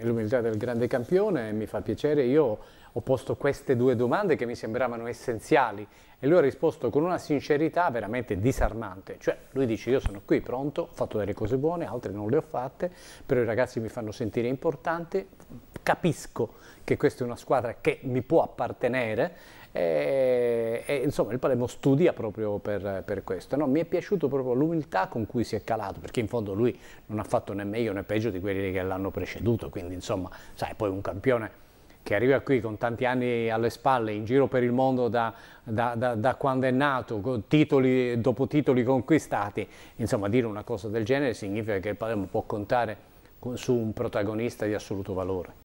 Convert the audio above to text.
L'umiltà del grande campione mi fa piacere, io ho posto queste due domande che mi sembravano essenziali e lui ha risposto con una sincerità veramente disarmante, cioè lui dice io sono qui pronto, ho fatto delle cose buone, altre non le ho fatte, però i ragazzi mi fanno sentire importante, capisco che questa è una squadra che mi può appartenere e, eh, e insomma il Palermo studia proprio per, per questo. No, mi è piaciuto proprio l'umiltà con cui si è calato, perché in fondo lui non ha fatto né meglio né peggio di quelli che l'hanno preceduto, quindi insomma, sai, poi un campione che arriva qui con tanti anni alle spalle, in giro per il mondo da, da, da, da quando è nato, titoli dopo titoli conquistati, insomma dire una cosa del genere significa che il Palermo può contare su un protagonista di assoluto valore.